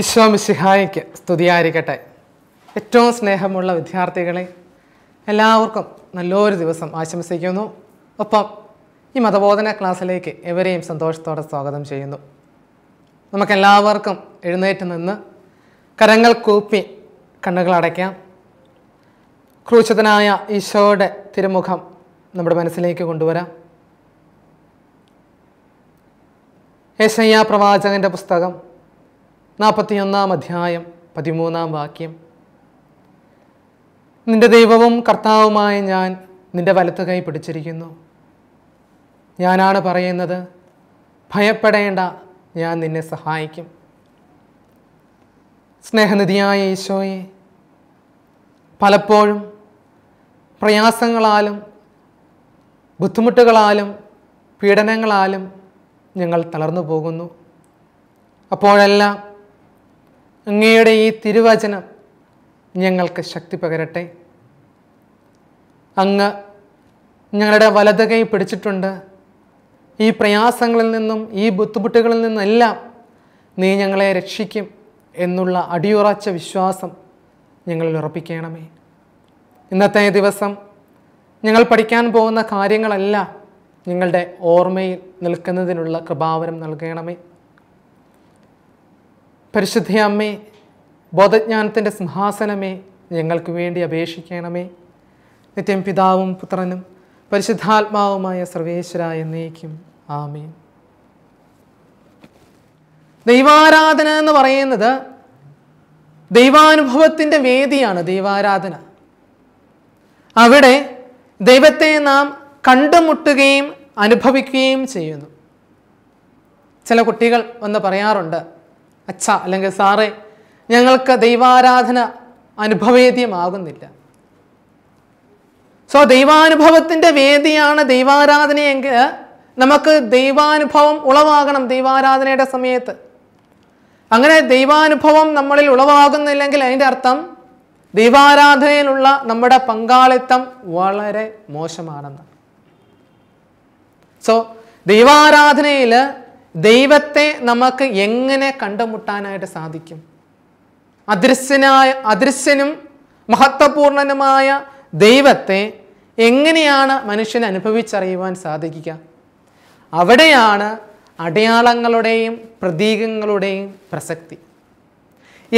ഈശോ മിശിഹായിക്ക് സ്തുതിയായിരിക്കട്ടെ ഏറ്റവും സ്നേഹമുള്ള വിദ്യാർത്ഥികളെ എല്ലാവർക്കും നല്ലൊരു ദിവസം ആശംസിക്കുന്നു ഒപ്പം ഈ മതബോധന ക്ലാസ്സിലേക്ക് എവരെയും സന്തോഷത്തോടെ സ്വാഗതം ചെയ്യുന്നു നമുക്കെല്ലാവർക്കും എഴുന്നേറ്റ് നിന്ന് കരങ്ങൾ കൂപ്പി കണ്ണുകളടയ്ക്കാം ക്രൂശിതനായ ഈശോയുടെ തിരുമുഖം നമ്മുടെ മനസ്സിലേക്ക് കൊണ്ടുവരാം യേശയ്യ പ്രവാചകൻ്റെ പുസ്തകം നാൽപ്പത്തിയൊന്നാം അധ്യായം പതിമൂന്നാം വാക്യം നിന്റെ ദൈവവും കർത്താവുമായ ഞാൻ നിന്റെ വലത്ത് കൈ പിടിച്ചിരിക്കുന്നു ഞാനാണ് പറയുന്നത് ഭയപ്പെടേണ്ട ഞാൻ നിന്നെ സഹായിക്കും സ്നേഹനിധിയായ ഈശോയെ പലപ്പോഴും പ്രയാസങ്ങളാലും ബുദ്ധിമുട്ടുകളാലും പീഡനങ്ങളാലും ഞങ്ങൾ തളർന്നു പോകുന്നു അപ്പോഴെല്ലാം അങ്ങയുടെ ഈ തിരുവചനം ഞങ്ങൾക്ക് ശക്തി പകരട്ടെ അങ്ങ് ഞങ്ങളുടെ വലത് കൈ പിടിച്ചിട്ടുണ്ട് ഈ പ്രയാസങ്ങളിൽ നിന്നും ഈ ബുദ്ധിമുട്ടുകളിൽ നിന്നെല്ലാം നീ ഞങ്ങളെ രക്ഷിക്കും എന്നുള്ള അടിയുറച്ച വിശ്വാസം ഞങ്ങളിൽ ഉറപ്പിക്കണമേ ഇന്നത്തെ ദിവസം ഞങ്ങൾ പഠിക്കാൻ പോകുന്ന കാര്യങ്ങളല്ല നിങ്ങളുടെ ഓർമ്മയിൽ നിൽക്കുന്നതിനുള്ള കൃപാവരം നൽകണമേ പരിശുദ്ധ ബോധജ്ഞാനത്തിൻ്റെ സിംഹാസനമേ ഞങ്ങൾക്ക് വേണ്ടി അപേക്ഷിക്കണമേ നിത്യം പിതാവും പുത്രനും പരിശുദ്ധാത്മാവുമായ സർവേശ്വര എന്നേക്കും ആമേ ദൈവാരാധന എന്ന് പറയുന്നത് ദൈവാനുഭവത്തിൻ്റെ വേദിയാണ് ദൈവാരാധന അവിടെ ദൈവത്തെ നാം കണ്ടുമുട്ടുകയും അനുഭവിക്കുകയും ചെയ്യുന്നു ചില കുട്ടികൾ വന്ന് പറയാറുണ്ട് അച്ഛ അല്ലെങ്കിൽ സാറേ ഞങ്ങൾക്ക് ദൈവാരാധന അനുഭവേദ്യമാകുന്നില്ല സോ ദൈവാനുഭവത്തിൻ്റെ വേദിയാണ് ദൈവാരാധനയെങ്കിൽ നമുക്ക് ദൈവാനുഭവം ഉളവാകണം ദൈവാരാധനയുടെ സമയത്ത് അങ്ങനെ ദൈവാനുഭവം നമ്മളിൽ ഉളവാകുന്നില്ലെങ്കിൽ അതിൻ്റെ അർത്ഥം ദൈവാരാധനയിലുള്ള നമ്മുടെ പങ്കാളിത്തം വളരെ മോശമാണെന്ന് സോ ദൈവാരാധനയിൽ ദൈവത്തെ നമുക്ക് എങ്ങനെ കണ്ടുമുട്ടാനായിട്ട് സാധിക്കും അദൃശ്യനായ അദൃശ്യനും മഹത്വപൂർണനുമായ ദൈവത്തെ എങ്ങനെയാണ് മനുഷ്യൻ അനുഭവിച്ചറിയുവാൻ സാധിക്കുക അവിടെയാണ് അടയാളങ്ങളുടെയും പ്രതീകങ്ങളുടെയും പ്രസക്തി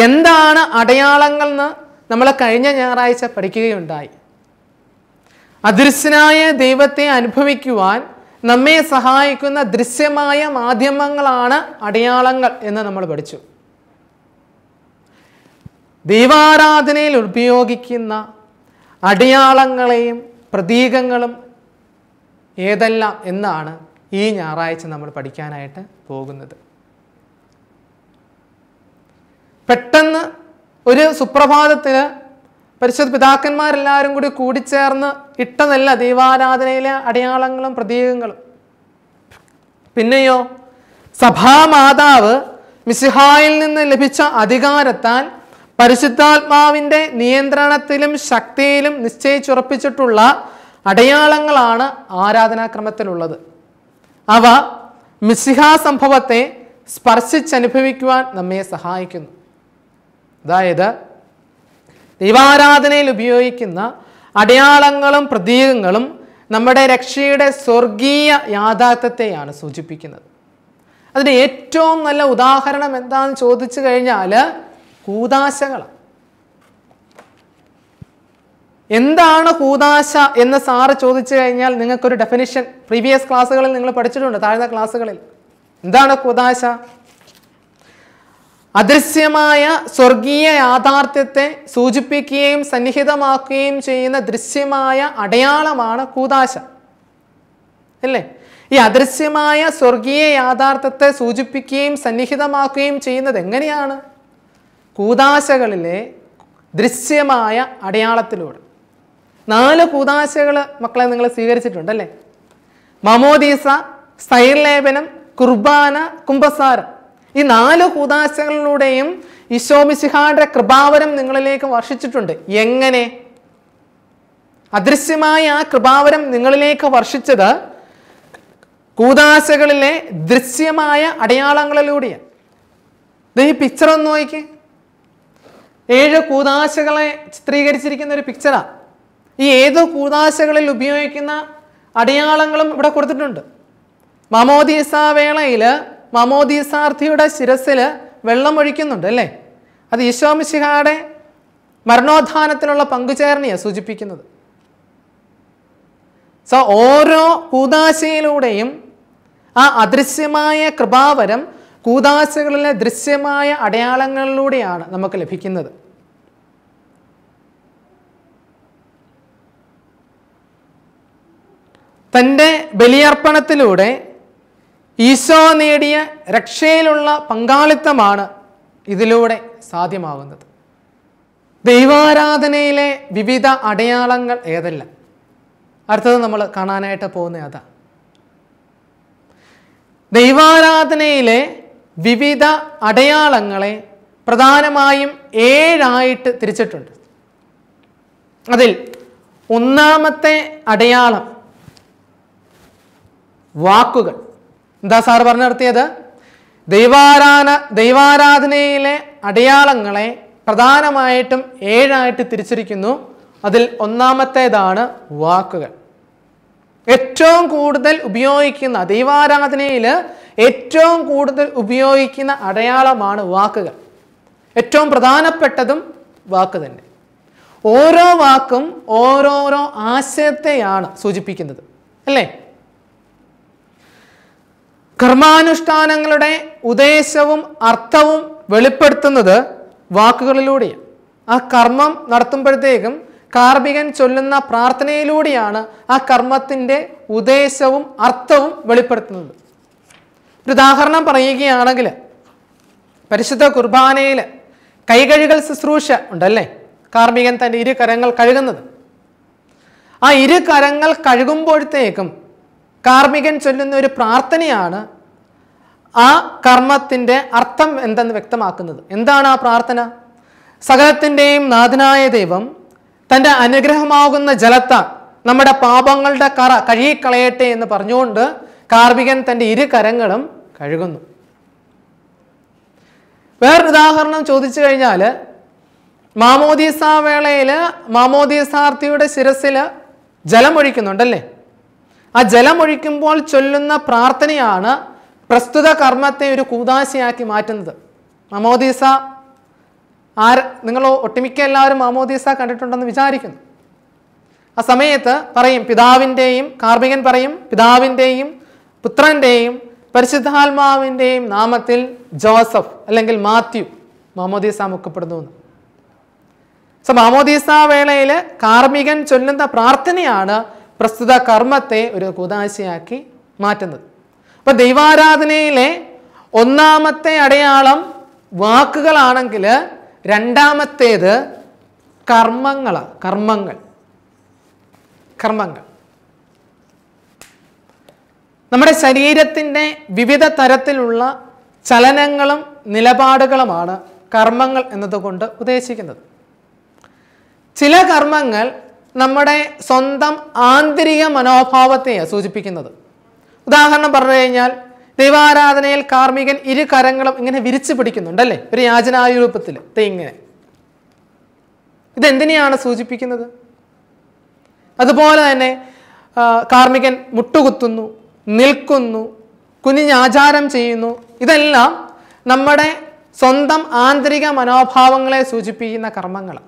എന്താണ് അടയാളങ്ങൾ എന്ന് നമ്മൾ കഴിഞ്ഞ ഞായറാഴ്ച പഠിക്കുകയുണ്ടായി അദൃശ്യനായ ദൈവത്തെ അനുഭവിക്കുവാൻ നമ്മെ സഹായിക്കുന്ന ദൃശ്യമായ മാധ്യമങ്ങളാണ് അടയാളങ്ങൾ എന്ന് നമ്മൾ പഠിച്ചു ദൈവാരാധനയിൽ ഉപയോഗിക്കുന്ന അടയാളങ്ങളെയും പ്രതീകങ്ങളും ഏതെല്ലാം എന്നാണ് ഈ ഞായറാഴ്ച നമ്മൾ പഠിക്കാനായിട്ട് പോകുന്നത് പെട്ടെന്ന് ഒരു സുപ്രഭാതത്തിന് പരിശുദ്ധ പിതാക്കന്മാരെല്ലാവരും കൂടി കൂടിച്ചേർന്ന് ഇട്ടതല്ല ദൈവാരാധനയിലെ അടയാളങ്ങളും പ്രതീകങ്ങളും പിന്നെയോ സഭാമാതാവ് മിസിഹായിൽ നിന്ന് ലഭിച്ച അധികാരത്താൽ പരിശുദ്ധാത്മാവിൻ്റെ നിയന്ത്രണത്തിലും ശക്തിയിലും നിശ്ചയിച്ചുറപ്പിച്ചിട്ടുള്ള അടയാളങ്ങളാണ് ആരാധനാക്രമത്തിലുള്ളത് അവ മിസിഹ സംഭവത്തെ സ്പർശിച്ചനുഭവിക്കുവാൻ നമ്മെ സഹായിക്കുന്നു അതായത് ദൈവാരാധനയിൽ ഉപയോഗിക്കുന്ന അടയാളങ്ങളും പ്രതീകങ്ങളും നമ്മുടെ രക്ഷയുടെ സ്വർഗീയ യാഥാർത്ഥ്യത്തെയാണ് സൂചിപ്പിക്കുന്നത് അതിന് ഏറ്റവും നല്ല ഉദാഹരണം എന്താണെന്ന് ചോദിച്ചു കഴിഞ്ഞാൽ കൂതാശകളാണ് എന്താണ് കൂതാശ എന്ന് സാറ് ചോദിച്ചു കഴിഞ്ഞാൽ നിങ്ങൾക്കൊരു ഡെഫിനിഷൻ പ്രീവിയസ് ക്ലാസ്സുകളിൽ നിങ്ങൾ പഠിച്ചിട്ടുണ്ട് താഴ്ന്ന ക്ലാസ്സുകളിൽ എന്താണ് കൂതാശ അദൃശ്യമായ സ്വർഗീയ യാഥാർത്ഥ്യത്തെ സൂചിപ്പിക്കുകയും സന്നിഹിതമാക്കുകയും ചെയ്യുന്ന ദൃശ്യമായ അടയാളമാണ് കൂതാശ അല്ലേ ഈ അദൃശ്യമായ സ്വർഗീയ യാഥാർത്ഥ്യത്തെ സൂചിപ്പിക്കുകയും സന്നിഹിതമാക്കുകയും ചെയ്യുന്നത് എങ്ങനെയാണ് കൂതാശകളിലെ ദൃശ്യമായ അടയാളത്തിലൂടെ നാല് കൂതാശകൾ മക്കളെ നിങ്ങൾ സ്വീകരിച്ചിട്ടുണ്ടല്ലേ മമോദീസ സ്ഥൈർലേപനം കുർബാന കുംഭസാരം ഈ നാല് കൂതാശകളിലൂടെയും ഈശോമിസിഹായുടെ കൃപാവരം നിങ്ങളിലേക്ക് വർഷിച്ചിട്ടുണ്ട് എങ്ങനെ അദൃശ്യമായ ആ കൃപാവരം നിങ്ങളിലേക്ക് വർഷിച്ചത് കൂതാശകളിലെ ദൃശ്യമായ അടയാളങ്ങളിലൂടെയാണ് ഈ പിക്ചർ ഒന്ന് നോക്കി ഏഴ് കൂതാശകളെ ചിത്രീകരിച്ചിരിക്കുന്ന ഒരു പിക്ചറാണ് ഈ ഏതോ കൂതാശകളിൽ ഉപയോഗിക്കുന്ന അടയാളങ്ങളും ഇവിടെ കൊടുത്തിട്ടുണ്ട് മമോദീസ വേളയിൽ മമോദീസാർത്ഥിയുടെ ശിരസിൽ ഒഴിക്കുന്നുണ്ട് അല്ലേ അത് ഈശോമിശിഹായുടെ മരണോത്ഥാനത്തിനുള്ള പങ്കുചേർണയാണ് സൂചിപ്പിക്കുന്നത് സോ ഓരോ കൂതാശയിലൂടെയും ആ അദൃശ്യമായ കൃപാവരം കൂതാശകളിലെ ദൃശ്യമായ അടയാളങ്ങളിലൂടെയാണ് നമുക്ക് ലഭിക്കുന്നത് തൻ്റെ ബലിയർപ്പണത്തിലൂടെ ഈശോ നേടിയ രക്ഷയിലുള്ള പങ്കാളിത്തമാണ് ഇതിലൂടെ സാധ്യമാകുന്നത് ദൈവാരാധനയിലെ വിവിധ അടയാളങ്ങൾ ഏതല്ല അടുത്തത് നമ്മൾ കാണാനായിട്ട് പോകുന്ന അതാ ദൈവാരാധനയിലെ വിവിധ അടയാളങ്ങളെ പ്രധാനമായും ഏഴായിട്ട് തിരിച്ചിട്ടുണ്ട് അതിൽ ഒന്നാമത്തെ അടയാളം വാക്കുകൾ എന്താ സാറ് പറഞ്ഞു നടത്തിയത് ദൈവാരാധന ദൈവാരാധനയിലെ അടയാളങ്ങളെ പ്രധാനമായിട്ടും ഏഴായിട്ട് തിരിച്ചിരിക്കുന്നു അതിൽ ഒന്നാമത്തേതാണ് വാക്കുകൾ ഏറ്റവും കൂടുതൽ ഉപയോഗിക്കുന്ന ദൈവാരാധനയിൽ ഏറ്റവും കൂടുതൽ ഉപയോഗിക്കുന്ന അടയാളമാണ് വാക്കുകൾ ഏറ്റവും പ്രധാനപ്പെട്ടതും വാക്ക് തന്നെ ഓരോ വാക്കും ഓരോരോ ആശയത്തെയാണ് സൂചിപ്പിക്കുന്നത് അല്ലേ കർമാനുഷ്ഠാനങ്ങളുടെ ഉദ്ദേശവും അർത്ഥവും വെളിപ്പെടുത്തുന്നത് വാക്കുകളിലൂടെയാണ് ആ കർമ്മം നടത്തുമ്പോഴത്തേക്കും കാർമികൻ ചൊല്ലുന്ന പ്രാർത്ഥനയിലൂടെയാണ് ആ കർമ്മത്തിൻ്റെ ഉദ്ദേശവും അർത്ഥവും വെളിപ്പെടുത്തുന്നത് ഒരു ഉദാഹരണം പറയുകയാണെങ്കിൽ പരിശുദ്ധ കുർബാനയിൽ കൈകഴുകൽ ശുശ്രൂഷ ഉണ്ടല്ലേ കാർമികൻ തൻ്റെ ഇരു കരങ്ങൾ കഴുകുന്നത് ആ ഇരു കരങ്ങൾ കഴുകുമ്പോഴത്തേക്കും കാർമികൻ ചൊല്ലുന്ന ഒരു പ്രാർത്ഥനയാണ് ആ കർമ്മത്തിൻ്റെ അർത്ഥം എന്തെന്ന് വ്യക്തമാക്കുന്നത് എന്താണ് ആ പ്രാർത്ഥന സകലത്തിൻ്റെയും നാഥനായ ദൈവം തൻ്റെ അനുഗ്രഹമാകുന്ന ജലത്ത നമ്മുടെ പാപങ്ങളുടെ കറ കഴുകിക്കളയട്ടെ എന്ന് പറഞ്ഞുകൊണ്ട് കാർമികൻ തൻ്റെ ഇരു കരങ്ങളും കഴുകുന്നു വേറൊരു ഉദാഹരണം ചോദിച്ചു കഴിഞ്ഞാൽ മാമോദീസ വേളയിൽ മാമോദീസാർത്ഥിയുടെ ശിരസിൽ ജലമൊഴിക്കുന്നുണ്ടല്ലേ ആ ജലമൊഴിക്കുമ്പോൾ ചൊല്ലുന്ന പ്രാർത്ഥനയാണ് പ്രസ്തുത കർമ്മത്തെ ഒരു കൂതാശയാക്കി മാറ്റുന്നത് മമോദീസ ആര് നിങ്ങൾ ഒട്ടുമിക്ക എല്ലാവരും മമോദീസ കണ്ടിട്ടുണ്ടെന്ന് വിചാരിക്കുന്നു ആ സമയത്ത് പറയും പിതാവിൻ്റെയും കാർമികൻ പറയും പിതാവിൻ്റെയും പുത്രൻ്റെയും പരിശുദ്ധാത്മാവിൻ്റെയും നാമത്തിൽ ജോസഫ് അല്ലെങ്കിൽ മാത്യു മാമോദീസ മുക്കപ്പെടുന്നു എന്ന് സോ മാമോദീസ വേളയിൽ കാർമികൻ ചൊല്ലുന്ന പ്രാർത്ഥനയാണ് പ്രസ്തുത കർമ്മത്തെ ഒരു കുതാശയാക്കി മാറ്റുന്നത് അപ്പം ദൈവാരാധനയിലെ ഒന്നാമത്തെ അടയാളം വാക്കുകളാണെങ്കിൽ രണ്ടാമത്തേത് കർമ്മങ്ങളാണ് കർമ്മങ്ങൾ കർമ്മങ്ങൾ നമ്മുടെ ശരീരത്തിൻ്റെ വിവിധ തരത്തിലുള്ള ചലനങ്ങളും നിലപാടുകളുമാണ് കർമ്മങ്ങൾ എന്നതുകൊണ്ട് ഉദ്ദേശിക്കുന്നത് ചില കർമ്മങ്ങൾ നമ്മുടെ സ്വന്തം ആന്തരിക മനോഭാവത്തെയാണ് സൂചിപ്പിക്കുന്നത് ഉദാഹരണം പറഞ്ഞു കഴിഞ്ഞാൽ ദൈവാരാധനയിൽ കാർമികൻ ഇരു കരങ്ങളും ഇങ്ങനെ വിരിച്ചു പിടിക്കുന്നുണ്ടല്ലേ ഒരു യാചനാരൂപത്തിൽ ഇങ്ങനെ ഇതെന്തിനെയാണ് സൂചിപ്പിക്കുന്നത് അതുപോലെ തന്നെ കാർമികൻ മുട്ടുകുത്തുന്നു നിൽക്കുന്നു കുഞ്ഞാചാരം ചെയ്യുന്നു ഇതെല്ലാം നമ്മുടെ സ്വന്തം ആന്തരിക മനോഭാവങ്ങളെ സൂചിപ്പിക്കുന്ന കർമ്മങ്ങളാണ്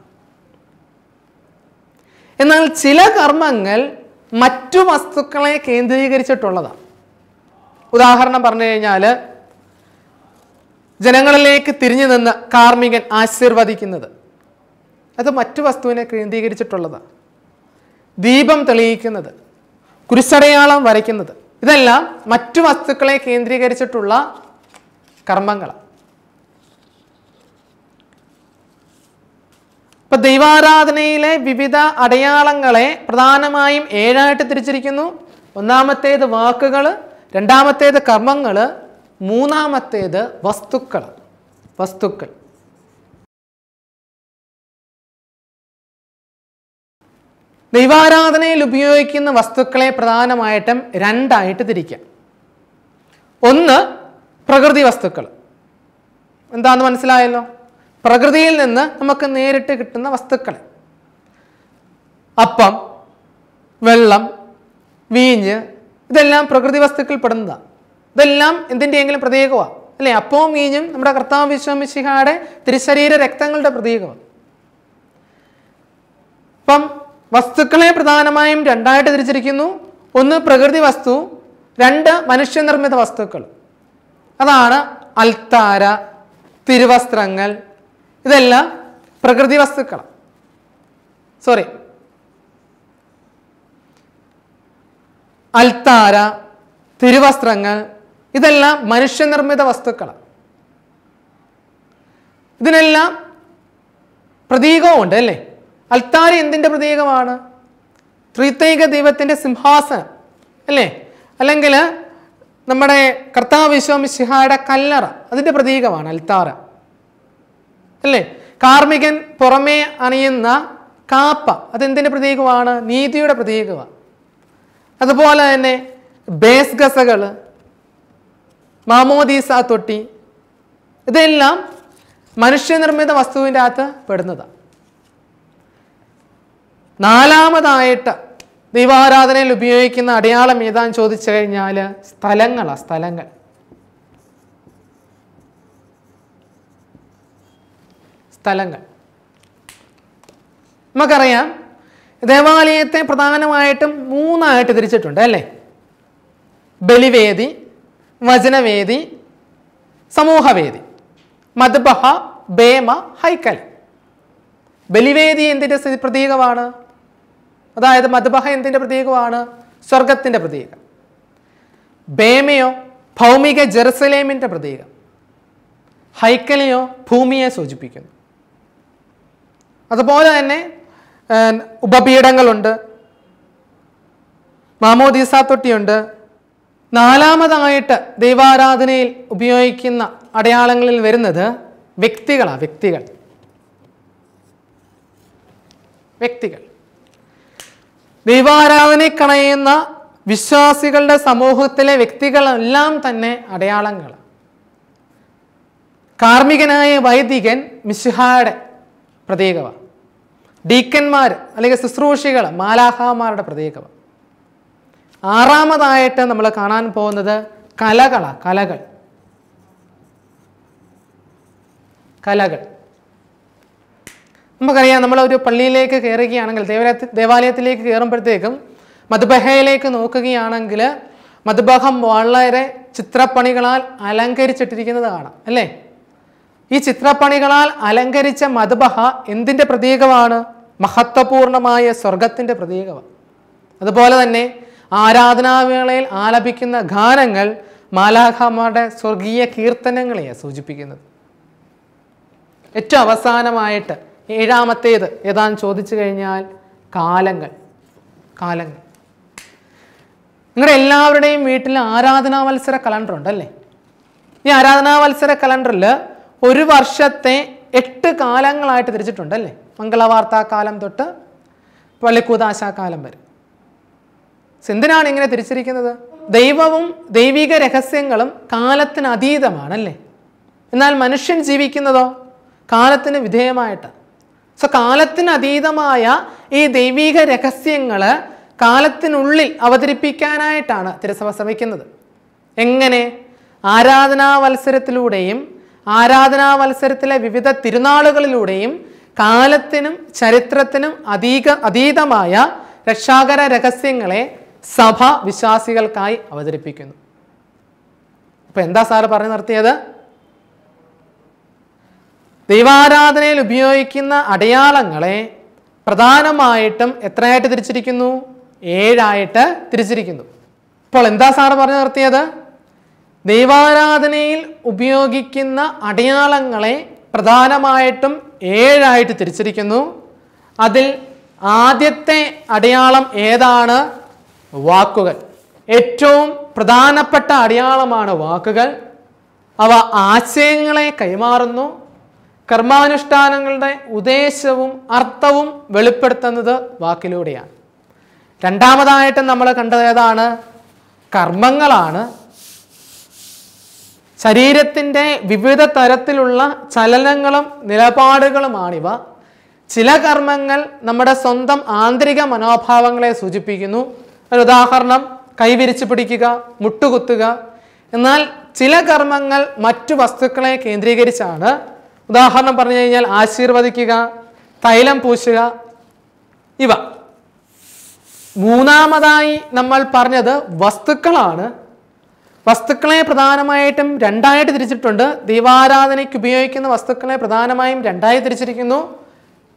എന്നാൽ ചില കർമ്മങ്ങൾ മറ്റു വസ്തുക്കളെ കേന്ദ്രീകരിച്ചിട്ടുള്ളതാണ് ഉദാഹരണം പറഞ്ഞു കഴിഞ്ഞാൽ ജനങ്ങളിലേക്ക് തിരിഞ്ഞു നിന്ന് കാർമികൻ ആശീർവദിക്കുന്നത് അത് മറ്റു വസ്തുവിനെ കേന്ദ്രീകരിച്ചിട്ടുള്ളതാണ് ദീപം തെളിയിക്കുന്നത് കുരിശടയാളം വരയ്ക്കുന്നത് ഇതെല്ലാം മറ്റു വസ്തുക്കളെ കേന്ദ്രീകരിച്ചിട്ടുള്ള കർമ്മങ്ങളാണ് ഇപ്പൊ ദൈവാരാധനയിലെ വിവിധ അടയാളങ്ങളെ പ്രധാനമായും ഏഴായിട്ട് തിരിച്ചിരിക്കുന്നു ഒന്നാമത്തേത് വാക്കുകൾ രണ്ടാമത്തേത് കർമ്മങ്ങൾ മൂന്നാമത്തേത് വസ്തുക്കൾ വസ്തുക്കൾ ദൈവാരാധനയിൽ ഉപയോഗിക്കുന്ന വസ്തുക്കളെ പ്രധാനമായിട്ടും രണ്ടായിട്ട് തിരിക്കാം ഒന്ന് പ്രകൃതി വസ്തുക്കൾ എന്താന്ന് മനസ്സിലായല്ലോ പ്രകൃതിയിൽ നിന്ന് നമുക്ക് നേരിട്ട് കിട്ടുന്ന വസ്തുക്കൾ അപ്പം വെള്ളം വീഞ്ഞ് ഇതെല്ലാം പ്രകൃതി വസ്തുക്കൾ പെടുന്നതാണ് ഇതെല്ലാം എന്തിൻ്റെയെങ്കിലും പ്രതീകമാണ് അല്ലേ അപ്പവും വീഞ്ഞും നമ്മുടെ കർത്താവ് വിശ്വമിശിഹാടെ തിരുശരീര രക്തങ്ങളുടെ പ്രതീകമാണ് അപ്പം വസ്തുക്കളെ പ്രധാനമായും രണ്ടായിട്ട് തിരിച്ചിരിക്കുന്നു ഒന്ന് പ്രകൃതി വസ്തു രണ്ട് മനുഷ്യനിർമ്മിത വസ്തുക്കൾ അതാണ് അൽത്താര തിരുവസ്ത്രങ്ങൾ ഇതെല്ലാം പ്രകൃതി വസ്തുക്കളാണ് സോറി അൽത്താര തിരുവസ്ത്രങ്ങൾ ഇതെല്ലാം മനുഷ്യനിർമ്മിത വസ്തുക്കളാണ് ഇതിനെല്ലാം പ്രതീകവുമുണ്ട് അല്ലേ അൽത്താര എന്തിൻ്റെ പ്രതീകമാണ് ത്രിത്തൈക ദൈവത്തിൻ്റെ സിംഹാസനം അല്ലേ അല്ലെങ്കിൽ നമ്മുടെ കർത്താവ് വിശ്വമിശിഹായുടെ കല്ലറ അതിൻ്റെ പ്രതീകമാണ് അൽത്താര അല്ലേ കാർമികൻ പുറമേ അണിയുന്ന കാപ്പ അതെന്തിൻ്റെ പ്രതീകമാണ് നീതിയുടെ പ്രതീകമാണ് അതുപോലെ തന്നെ ബേസ് ഗസകൾ മാമോദീസ തൊട്ടി ഇതെല്ലാം മനുഷ്യനിർമ്മിത വസ്തുവിൻ്റെ അകത്ത് പെടുന്നതാണ് നാലാമതായിട്ട് ദൈവാരാധനയിൽ ഉപയോഗിക്കുന്ന അടയാളം ഏതാന്ന് ചോദിച്ചു കഴിഞ്ഞാൽ സ്ഥലങ്ങളാണ് സ്ഥലങ്ങൾ സ്ഥലങ്ങൾ നമുക്കറിയാം ദേവാലയത്തെ പ്രധാനമായിട്ടും മൂന്നായിട്ട് തിരിച്ചിട്ടുണ്ട് അല്ലേ ബലിവേദി വചനവേദി സമൂഹവേദി മദ്ബഹ ബേമ ഹൈക്കൽ ബലിവേദി എന്തിൻ്റെ പ്രതീകമാണ് അതായത് മദ്ബഹ എന്തിൻ്റെ പ്രതീകമാണ് സ്വർഗത്തിൻ്റെ പ്രതീകം ബേമയോ ഭൗമിക ജെറുസലേമിൻ്റെ പ്രതീകം ഹൈക്കലയോ ഭൂമിയെ സൂചിപ്പിക്കുന്നു അതുപോലെ തന്നെ ഉപപീഠങ്ങളുണ്ട് മാമോദീസ തൊട്ടിയുണ്ട് നാലാമതായിട്ട് ദൈവാരാധനയിൽ ഉപയോഗിക്കുന്ന അടയാളങ്ങളിൽ വരുന്നത് വ്യക്തികളാണ് വ്യക്തികൾ വ്യക്തികൾ ദൈവാരാധന കണയുന്ന വിശ്വാസികളുടെ സമൂഹത്തിലെ വ്യക്തികളെല്ലാം തന്നെ അടയാളങ്ങൾ കാർമികനായ വൈദികൻ മിശിഹായുടെ പ്രതീകമാണ് ഡീക്കന്മാർ അല്ലെങ്കിൽ ശുശ്രൂഷികൾ മാലാഹമാരുടെ പ്രതീകമാണ് ആറാമതായിട്ട് നമ്മൾ കാണാൻ പോകുന്നത് കലകളാണ് കലകൾ കലകൾ നമുക്കറിയാം നമ്മൾ ഒരു പള്ളിയിലേക്ക് കയറുകയാണെങ്കിൽ ദേവാലയത്തിൽ ദേവാലയത്തിലേക്ക് കയറുമ്പോഴത്തേക്കും മധുബഹയിലേക്ക് നോക്കുകയാണെങ്കിൽ മധുബഹം വളരെ ചിത്രപ്പണികളാൽ അലങ്കരിച്ചിട്ടിരിക്കുന്നത് കാണാം അല്ലേ ഈ ചിത്രപ്പണികളാൽ അലങ്കരിച്ച മധുബഹ എന്തിൻ്റെ പ്രതീകമാണ് മഹത്വപൂർണമായ സ്വർഗത്തിൻ്റെ പ്രതീകമാണ് അതുപോലെ തന്നെ ആരാധനാവേളയിൽ ആലപിക്കുന്ന ഗാനങ്ങൾ മാലാഖമാരുടെ സ്വർഗീയ കീർത്തനങ്ങളെയാണ് സൂചിപ്പിക്കുന്നത് ഏറ്റവും അവസാനമായിട്ട് ഏഴാമത്തേത് ഏതാണെന്ന് ചോദിച്ചു കഴിഞ്ഞാൽ കാലങ്ങൾ കാലങ്ങൾ നിങ്ങളുടെ എല്ലാവരുടെയും വീട്ടിൽ ആരാധനാ മത്സര കലണ്ടർ ഉണ്ടല്ലേ ഈ ആരാധനാ മത്സര കലണ്ടറിൽ ഒരു വർഷത്തെ എട്ട് കാലങ്ങളായിട്ട് തിരിച്ചിട്ടുണ്ട് അല്ലേ കാലം തൊട്ട് പള്ളിക്കൂതാശാക്കാലം വരെ എന്തിനാണ് ഇങ്ങനെ തിരിച്ചിരിക്കുന്നത് ദൈവവും ദൈവിക രഹസ്യങ്ങളും കാലത്തിന് അതീതമാണല്ലേ എന്നാൽ മനുഷ്യൻ ജീവിക്കുന്നതോ കാലത്തിന് വിധേയമായിട്ട് സോ കാലത്തിന് അതീതമായ ഈ ദൈവിക രഹസ്യങ്ങൾ കാലത്തിനുള്ളിൽ അവതരിപ്പിക്കാനായിട്ടാണ് തിരുസഭ ശ്രമിക്കുന്നത് എങ്ങനെ ആരാധനാ ആരാധനാ മത്സരത്തിലെ വിവിധ തിരുനാളുകളിലൂടെയും കാലത്തിനും ചരിത്രത്തിനും അതീക അതീതമായ രക്ഷാകര രഹസ്യങ്ങളെ സഭ വിശ്വാസികൾക്കായി അവതരിപ്പിക്കുന്നു അപ്പൊ എന്താ സാറ് പറഞ്ഞു നിർത്തിയത് ദൈവാരാധനയിൽ ഉപയോഗിക്കുന്ന അടയാളങ്ങളെ പ്രധാനമായിട്ടും എത്രയായിട്ട് തിരിച്ചിരിക്കുന്നു ഏഴായിട്ട് തിരിച്ചിരിക്കുന്നു അപ്പോൾ എന്താ സാറ് പറഞ്ഞു നിർത്തിയത് ദൈവാരാധനയിൽ ഉപയോഗിക്കുന്ന അടയാളങ്ങളെ പ്രധാനമായിട്ടും ഏഴായിട്ട് തിരിച്ചിരിക്കുന്നു അതിൽ ആദ്യത്തെ അടയാളം ഏതാണ് വാക്കുകൾ ഏറ്റവും പ്രധാനപ്പെട്ട അടയാളമാണ് വാക്കുകൾ അവ ആശയങ്ങളെ കൈമാറുന്നു കർമാനുഷ്ഠാനങ്ങളുടെ ഉദ്ദേശവും അർത്ഥവും വെളിപ്പെടുത്തുന്നത് വാക്കിലൂടെയാണ് രണ്ടാമതായിട്ട് നമ്മൾ കണ്ടത് ഏതാണ് കർമ്മങ്ങളാണ് ശരീരത്തിൻ്റെ വിവിധ തരത്തിലുള്ള ചലനങ്ങളും നിലപാടുകളുമാണിവ ചില കർമ്മങ്ങൾ നമ്മുടെ സ്വന്തം ആന്തരിക മനോഭാവങ്ങളെ സൂചിപ്പിക്കുന്നു ഒരു ഉദാഹരണം കൈവിരിച്ചു പിടിക്കുക മുട്ടുകുത്തുക എന്നാൽ ചില കർമ്മങ്ങൾ മറ്റു വസ്തുക്കളെ കേന്ദ്രീകരിച്ചാണ് ഉദാഹരണം പറഞ്ഞു കഴിഞ്ഞാൽ ആശീർവദിക്കുക തൈലം പൂശുക ഇവ മൂന്നാമതായി നമ്മൾ പറഞ്ഞത് വസ്തുക്കളാണ് വസ്തുക്കളെ പ്രധാനമായിട്ടും രണ്ടായിട്ട് തിരിച്ചിട്ടുണ്ട് ദീപാരാധനയ്ക്ക് ഉപയോഗിക്കുന്ന വസ്തുക്കളെ പ്രധാനമായും രണ്ടായി തിരിച്ചിരിക്കുന്നു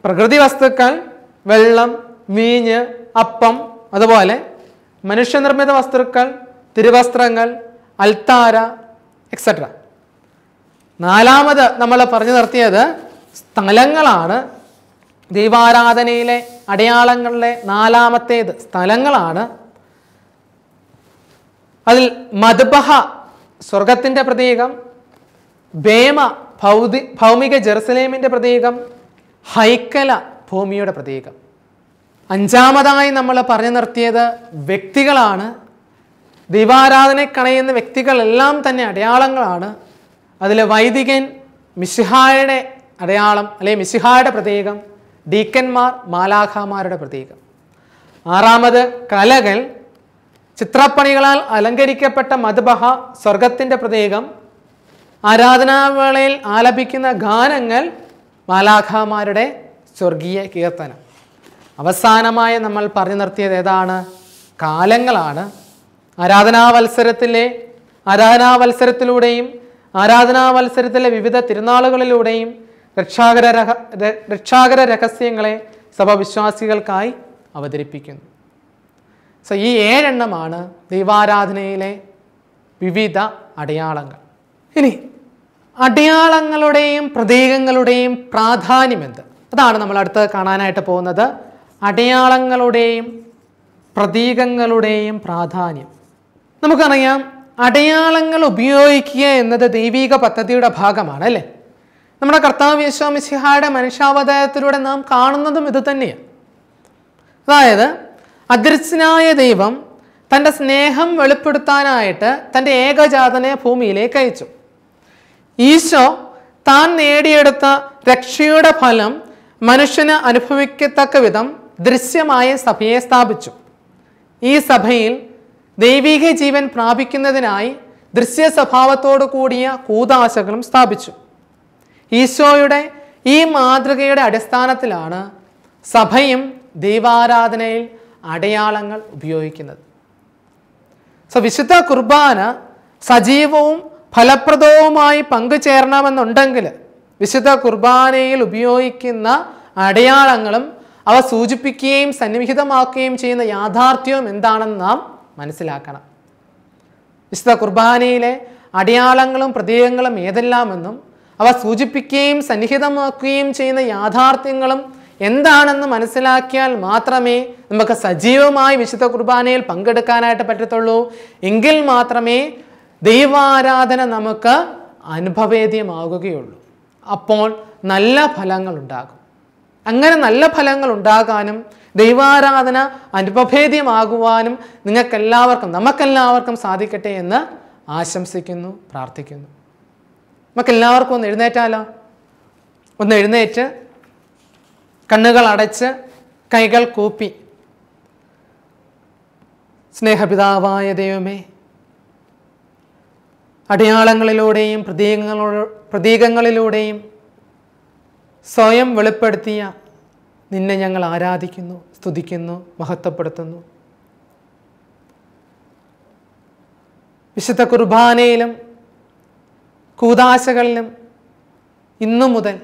പ്രകൃതി വസ്തുക്കൾ വെള്ളം മീഞ്ഞ് അപ്പം അതുപോലെ മനുഷ്യനിർമ്മിത വസ്തുക്കൾ തിരുവസ്ത്രങ്ങൾ അൽത്താര എക്സെട്ര നാലാമത് നമ്മൾ പറഞ്ഞു നിർത്തിയത് സ്ഥലങ്ങളാണ് ദീപാരാധനയിലെ അടയാളങ്ങളിലെ നാലാമത്തേത് സ്ഥലങ്ങളാണ് അതിൽ മദ്ബഹ സ്വർഗത്തിൻ്റെ പ്രതീകം ബേമ ഭൗതി ഭൗമിക ജെറുസലേമിൻ്റെ പ്രതീകം ഹൈക്കല ഭൂമിയുടെ പ്രതീകം അഞ്ചാമതായി നമ്മൾ പറഞ്ഞു നിർത്തിയത് വ്യക്തികളാണ് ദൈവാരാധന കണയുന്ന വ്യക്തികളെല്ലാം തന്നെ അടയാളങ്ങളാണ് അതിൽ വൈദികൻ മിശിഹായുടെ അടയാളം അല്ലെങ്കിൽ മിശിഹായുടെ പ്രതീകം ഡീക്കന്മാർ മാലാഖമാരുടെ പ്രതീകം ആറാമത് കലകൾ ചിത്രപ്പണികളാൽ അലങ്കരിക്കപ്പെട്ട മധുബഹ സ്വർഗത്തിൻ്റെ പ്രതീകം ആരാധനാവേളയിൽ ആലപിക്കുന്ന ഗാനങ്ങൾ മാലാഖമാരുടെ സ്വർഗീയ കീർത്തനം അവസാനമായി നമ്മൾ പറഞ്ഞു നിർത്തിയത് ഏതാണ് കാലങ്ങളാണ് ആരാധനാവത്സരത്തിലെ ആരാധനാവത്സരത്തിലൂടെയും ആരാധനാവത്സരത്തിലെ വിവിധ തിരുനാളുകളിലൂടെയും രക്ഷാകര രഹ രക്ഷാകര രഹസ്യങ്ങളെ സഭ വിശ്വാസികൾക്കായി അവതരിപ്പിക്കുന്നു സൊ ഈ ഏഴെണ്ണമാണ് ദൈവാരാധനയിലെ വിവിധ അടയാളങ്ങൾ ഇനി അടയാളങ്ങളുടെയും പ്രതീകങ്ങളുടെയും പ്രാധാന്യം എന്ത് അതാണ് നമ്മൾ അടുത്ത് കാണാനായിട്ട് പോകുന്നത് അടയാളങ്ങളുടെയും പ്രതീകങ്ങളുടെയും പ്രാധാന്യം നമുക്കറിയാം അടയാളങ്ങൾ ഉപയോഗിക്കുക എന്നത് ദൈവിക പദ്ധതിയുടെ ഭാഗമാണ് അല്ലേ നമ്മുടെ കർത്താവ് യേശോ മിശിഹായുടെ മനുഷ്യാവതാരത്തിലൂടെ നാം കാണുന്നതും ഇത് തന്നെയാണ് അതായത് അദൃശ്യനായ ദൈവം തൻ്റെ സ്നേഹം വെളിപ്പെടുത്താനായിട്ട് തൻ്റെ ഏകജാതനെ ഭൂമിയിലേക്ക് അയച്ചു ഈശോ താൻ നേടിയെടുത്ത രക്ഷയുടെ ഫലം മനുഷ്യന് അനുഭവിക്കത്തക്ക വിധം ദൃശ്യമായ സഭയെ സ്ഥാപിച്ചു ഈ സഭയിൽ ദൈവിക ജീവൻ പ്രാപിക്കുന്നതിനായി ദൃശ്യ സ്വഭാവത്തോടു കൂടിയ കൂതാശകളും സ്ഥാപിച്ചു ഈശോയുടെ ഈ മാതൃകയുടെ അടിസ്ഥാനത്തിലാണ് സഭയും ദൈവാരാധനയിൽ അടയാളങ്ങൾ ഉപയോഗിക്കുന്നത് സോ വിശുദ്ധ കുർബാന സജീവവും ഫലപ്രദവുമായി പങ്കുചേരണമെന്നുണ്ടെങ്കിൽ വിശുദ്ധ കുർബാനയിൽ ഉപയോഗിക്കുന്ന അടയാളങ്ങളും അവ സൂചിപ്പിക്കുകയും സന്നിഹിതമാക്കുകയും ചെയ്യുന്ന യാഥാർത്ഥ്യവും എന്താണെന്ന് നാം മനസ്സിലാക്കണം വിശുദ്ധ കുർബാനയിലെ അടയാളങ്ങളും പ്രതീകങ്ങളും ഏതെല്ലാമെന്നും അവ സൂചിപ്പിക്കുകയും സന്നിഹിതമാക്കുകയും ചെയ്യുന്ന യാഥാർത്ഥ്യങ്ങളും എന്താണെന്ന് മനസ്സിലാക്കിയാൽ മാത്രമേ നമുക്ക് സജീവമായി വിശുദ്ധ കുർബാനയിൽ പങ്കെടുക്കാനായിട്ട് പറ്റത്തുള്ളൂ എങ്കിൽ മാത്രമേ ദൈവാരാധന നമുക്ക് അനുഭവേദ്യമാകുകയുള്ളൂ അപ്പോൾ നല്ല ഫലങ്ങൾ ഉണ്ടാകും അങ്ങനെ നല്ല ഫലങ്ങൾ ഉണ്ടാകാനും ദൈവാരാധന അനുഭവേദ്യമാകുവാനും നിങ്ങൾക്കെല്ലാവർക്കും നമുക്കെല്ലാവർക്കും സാധിക്കട്ടെ എന്ന് ആശംസിക്കുന്നു പ്രാർത്ഥിക്കുന്നു നമുക്കെല്ലാവർക്കും ഒന്ന് എഴുന്നേറ്റാലോ ഒന്ന് എഴുന്നേറ്റ് കണ്ണുകൾ അടച്ച് കൈകൾ കൂപ്പി സ്നേഹപിതാവായ ദൈവമേ അടയാളങ്ങളിലൂടെയും പ്രതീകങ്ങളോ പ്രതീകങ്ങളിലൂടെയും സ്വയം വെളിപ്പെടുത്തിയ നിന്നെ ഞങ്ങൾ ആരാധിക്കുന്നു സ്തുതിക്കുന്നു മഹത്വപ്പെടുത്തുന്നു വിശുദ്ധ കുർബാനയിലും കൂതാശകളിലും ഇന്നു മുതൽ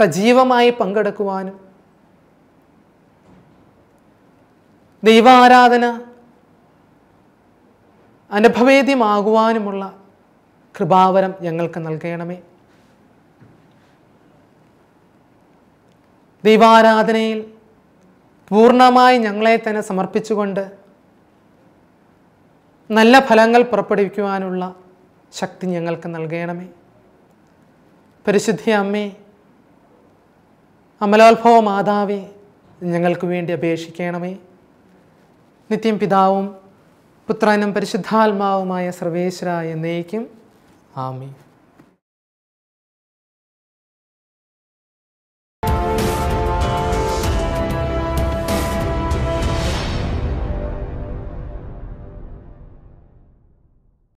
സജീവമായി പങ്കെടുക്കുവാനും ദൈവാരാധന അനുഭവേദ്യമാകുവാനുമുള്ള കൃപാവരം ഞങ്ങൾക്ക് നൽകണമേ ദൈവാരാധനയിൽ പൂർണ്ണമായി ഞങ്ങളെ തന്നെ സമർപ്പിച്ചുകൊണ്ട് നല്ല ഫലങ്ങൾ പുറപ്പെടുവിക്കുവാനുള്ള ശക്തി ഞങ്ങൾക്ക് നൽകണമേ പരിശുദ്ധി അമ്മേ അമലോത്ഭവ മാതാവേ ഞങ്ങൾക്ക് വേണ്ടി അപേക്ഷിക്കണമേ നിത്യം പിതാവും പുത്രനും പരിശുദ്ധാത്മാവുമായ സർവേശ്വര എന്നേക്കും ആമീൻ